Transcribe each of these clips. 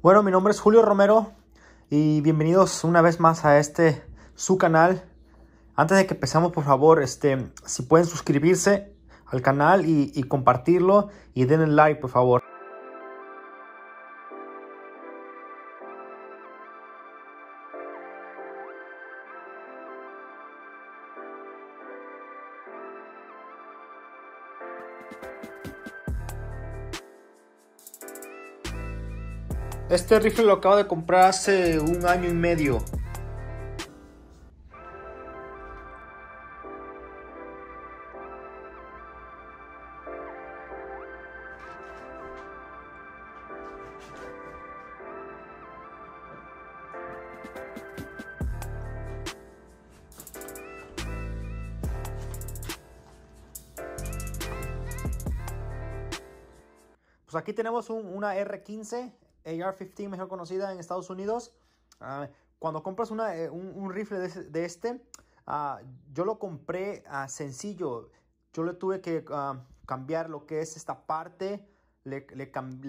Bueno, mi nombre es Julio Romero y bienvenidos una vez más a este su canal. Antes de que empezamos, por favor, este, si pueden suscribirse al canal y, y compartirlo y denle like, por favor. Este rifle lo acabo de comprar hace un año y medio. Pues aquí tenemos una R15 AR-15, mejor conocida en Estados Unidos. Ah, cuando compras eh, un, rifle de, este, ah, yo lo compré a ah, sencillo. Yo le tuve que cambiar lo que es esta parte. Le,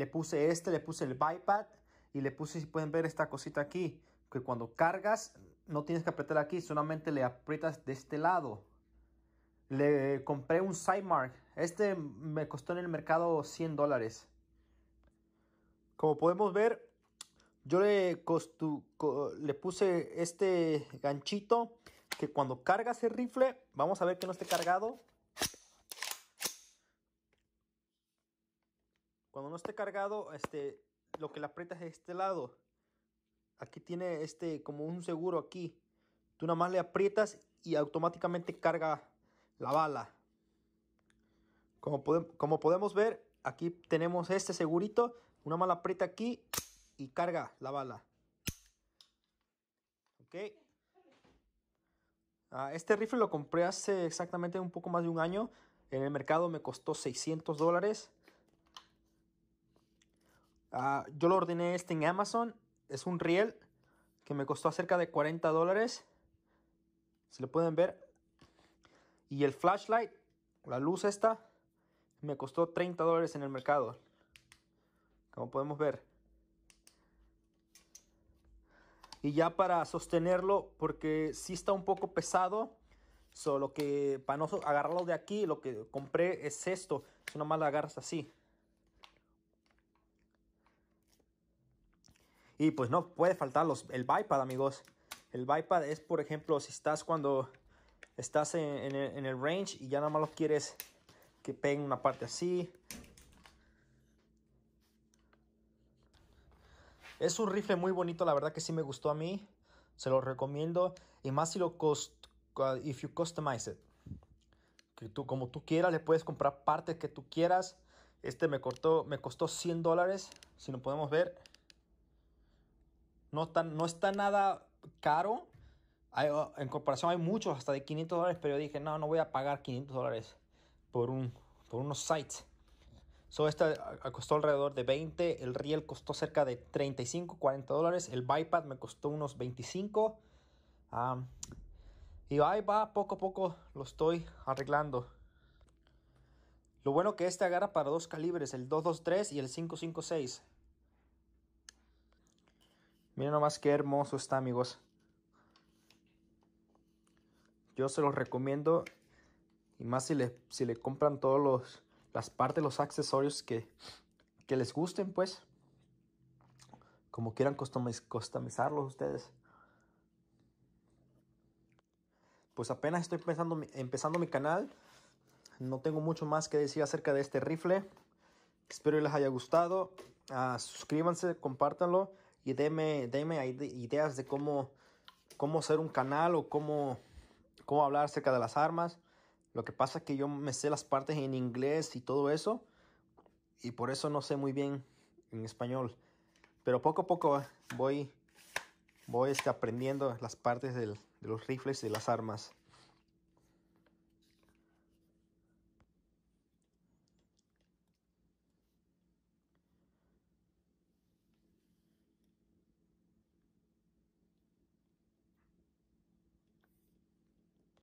puse este, le puse el bypad. y le puse, si pueden ver esta cosita aquí, que cuando cargas no tienes que apretar aquí, solamente le aprietas de este lado. Le compré un Sidemark. Este me costó en el mercado 100 dólares. Como podemos ver, yo le, puse este ganchito que cuando cargas el rifle, vamos a ver que no esté cargado. Cuando no esté cargado, este, lo que le aprietas es este lado. Aquí tiene este como un seguro aquí. Tú nada más le aprietas y automáticamente carga la bala. Como, como podemos ver, aquí tenemos este segurito una mala aprieta aquí y carga la bala. Ah, este rifle lo compré hace exactamente un poco más de un año. En el mercado me costó 600 dólares. Ah, yo lo ordené este en Amazon. Es un riel que me costó cerca de 40 dólares. se lo pueden ver. Y el flashlight, la luz esta, me costó 30 dólares en el mercado como podemos ver. Y ya para sostenerlo, porque si está un poco pesado, solo que para no agarrarlo de aquí, lo que compré es esto. Si nomás lo agarras así. Y pues no puede faltar los, el bipad, amigos. El bypad es, por ejemplo, si estás cuando estás en, el, range y ya nada más lo quieres que peguen una parte así, Es un rifle muy bonito, la verdad que sí me gustó a mí. Se lo recomiendo. Y más si lo cost, if you customize it. Que tú, como tú quieras, le puedes comprar partes que tú quieras. Este me, me costó 100 dólares. Si lo podemos ver. No está, no está nada caro. Oh, en comparación hay muchos, hasta de 500 dólares. Pero dije, no, no voy a pagar 500 dólares por, un, por unos sites. So, esta costó alrededor de 20, el riel costó cerca de 35, 40 dólares, el bypad me costó unos 25. y ahí va, poco a poco lo estoy arreglando. Lo bueno que este agarra para dos calibres, el 223 y el 556. Miren nomás qué hermoso está, amigos. Yo se los recomiendo. Y más si le, si le compran todos los las partes, los accesorios que, les gusten, pues. Como quieran customiz customizarlos ustedes. Pues apenas estoy empezando mi canal. No tengo mucho más que decir acerca de este rifle. Espero que les haya gustado. Ah, suscríbanse, compártanlo y denme, ideas de cómo, cómo hacer un canal o cómo, cómo hablar acerca de las armas. Lo que pasa es que yo me sé las partes en inglés y todo eso, y por eso no sé muy bien en español. Pero poco a poco ¿eh? voy, voy este, aprendiendo las partes de los rifles y las armas.